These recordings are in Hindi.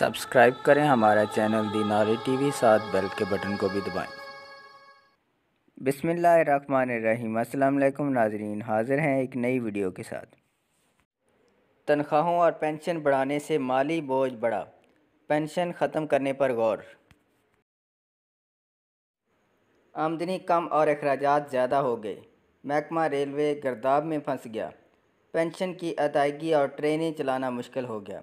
सब्सक्राइब करें हमारा चैनल दिनारे टीवी साथ बेल के बटन को भी दबाएं बिसमीम अल्लाम नाजरीन हाज़िर हैं एक नई वीडियो के साथ तनख्वाहों और पेंशन बढ़ाने से माली बोझ बढ़ा पेंशन ख़त्म करने पर गौर आमदनी कम और अखराज ज़्यादा हो गए महकमा रेलवे गर्दाब में फंस गया पेंशन की अदायगी और ट्रेनें चलाना मुश्किल हो गया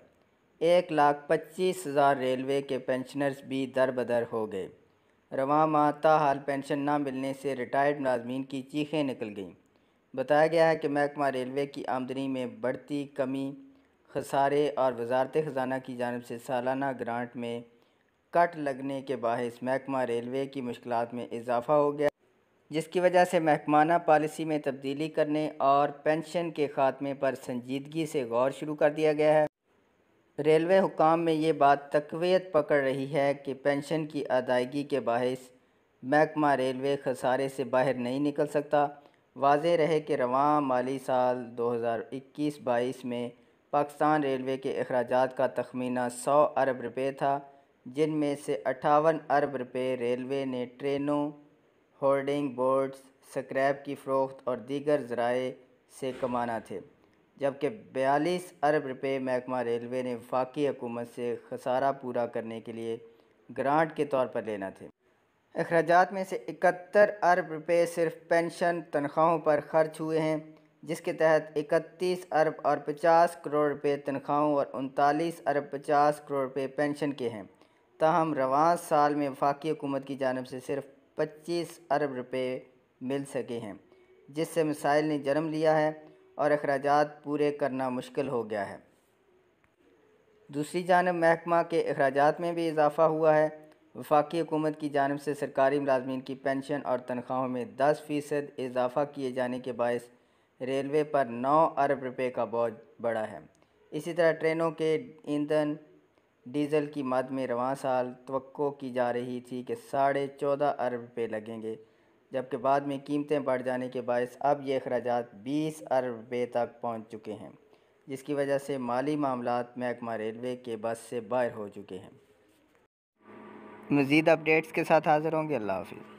एक लाख पच्चीस हज़ार रेलवे के पेंशनर्स भी दर बदर हो गए रवा माता हाल पेंशन ना मिलने से रिटायर्ड मुलाजमीन की चीखें निकल गईं बताया गया है कि महकमा रेलवे की आमदनी में बढ़ती कमी खसारे और वजारत ख़जाना की जानब से सालाना ग्रांट में कट लगने के बायस महकमा रेलवे की मुश्किल में इजाफा हो गया जिसकी वजह से महकमाना पॉलिसी में तब्दीली करने और पेंशन के ख़ात्मे पर संजीदगी से गौर शुरू कर दिया गया है रेलवे हुकाम में ये बात तकवीत पकड़ रही है कि पेंशन की अदायगी के बायस महकमा रेलवे खसारे से बाहर नहीं निकल सकता वाज रहे कि रवान माली साल 2021-22 में पाकिस्तान रेलवे के अखराज का तखमीना 100 अरब रुपये था जिनमें से अट्ठावन अरब रुपये रेलवे ने ट्रेनों होर्डिंग बोर्ड्स स्क्रैप की फ़रोख्त और दीगर ज़राए से कमाना थे जबकि बयालीस अरब रुपये महकमा रेलवे ने वफाकी हकूमत से खसारा पूरा करने के लिए ग्रांट के तौर पर लेना थे अखराज में से इकहत्तर अरब रुपये सिर्फ पेंशन तनख्वाहों पर खर्च हुए हैं जिसके तहत इकतीस अरब और पचास करोड़ रुपये तनख्वाहों और उनतालीस अरब पचास करोड़ रुपये पेंशन के हैं ताहम रवान साल में वफाकी हुकूमत की जानब से सिर्फ पच्चीस अरब रुपये मिल सके हैं जिससे मिसाइल ने जन्म लिया है और अखराज पूरे करना मुश्किल हो गया है दूसरी जानब महकमा के अखराज में भी इजाफा हुआ है वफाकी हुकूमत की जानब से सरकारी मुलाजमीन की पेंशन और तनख्वाहों में दस फ़ीसद इजाफा किए जाने के बायस रेलवे पर नौ अरब रुपये का बोझ बढ़ा है इसी तरह ट्रेनों के ईंधन डीज़ल की मद में रवान साल तो की जा रही थी कि साढ़े चौदह अरब रुपये लगेंगे जबकि बाद में कीमतें बढ़ जाने के बायस अब ये अखराज बीस रुपये तक पहुँच चुके हैं जिसकी वजह से माली मामला महकमा रेलवे के बस से बाहर हो चुके हैं मज़ीद अपडेट्स के साथ हाज़िर होंगे अल्लाह हाफिज़